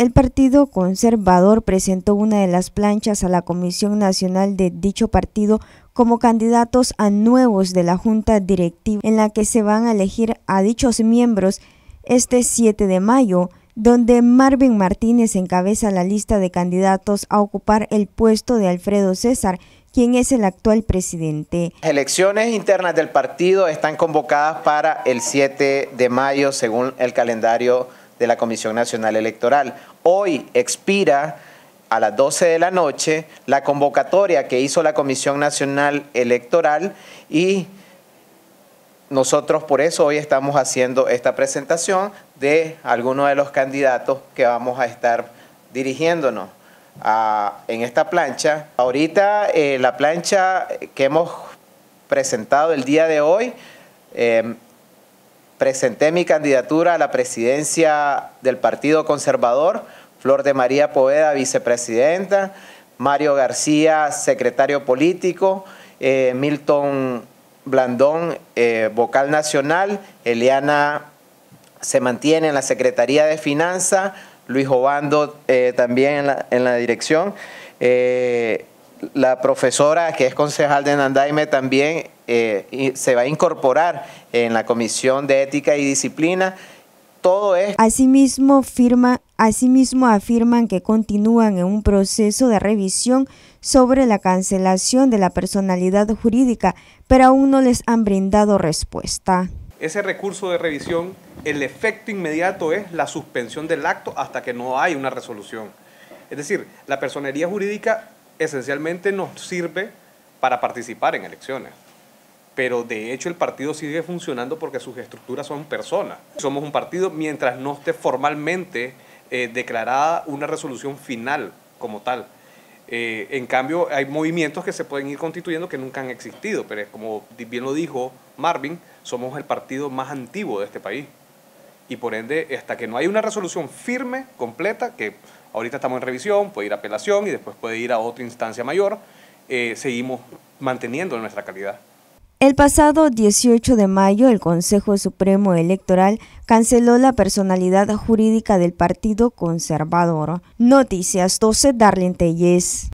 El Partido Conservador presentó una de las planchas a la Comisión Nacional de dicho partido como candidatos a nuevos de la Junta Directiva en la que se van a elegir a dichos miembros este 7 de mayo, donde Marvin Martínez encabeza la lista de candidatos a ocupar el puesto de Alfredo César, quien es el actual presidente. Las elecciones internas del partido están convocadas para el 7 de mayo según el calendario de la Comisión Nacional Electoral. Hoy expira a las 12 de la noche la convocatoria que hizo la Comisión Nacional Electoral y nosotros por eso hoy estamos haciendo esta presentación de algunos de los candidatos que vamos a estar dirigiéndonos en esta plancha. Ahorita eh, la plancha que hemos presentado el día de hoy eh, presenté mi candidatura a la presidencia del Partido Conservador, Flor de María Poveda, vicepresidenta, Mario García, secretario político, eh, Milton Blandón, eh, vocal nacional, Eliana se mantiene en la Secretaría de Finanzas, Luis Obando eh, también en la, dirección la profesora que es concejal de Nandaime también eh, se va a incorporar en la Comisión de Ética y Disciplina. Todo es Asimismo, firma, asimismo afirman que continúan en un proceso de revisión sobre la cancelación de la personalidad jurídica, pero aún no les han brindado respuesta. Ese recurso de revisión, el efecto inmediato es la suspensión del acto hasta que no hay una resolución. Es decir, la personería jurídica esencialmente nos sirve para participar en elecciones. Pero de hecho el partido sigue funcionando porque sus estructuras son personas. Somos un partido mientras no esté formalmente eh, declarada una resolución final como tal. Eh, en cambio, hay movimientos que se pueden ir constituyendo que nunca han existido, pero como bien lo dijo Marvin, somos el partido más antiguo de este país. Y por ende, hasta que no hay una resolución firme, completa, que Ahorita estamos en revisión, puede ir a apelación y después puede ir a otra instancia mayor. Eh, seguimos manteniendo nuestra calidad. El pasado 18 de mayo, el Consejo Supremo Electoral canceló la personalidad jurídica del Partido Conservador. Noticias 12, Darlene Telles.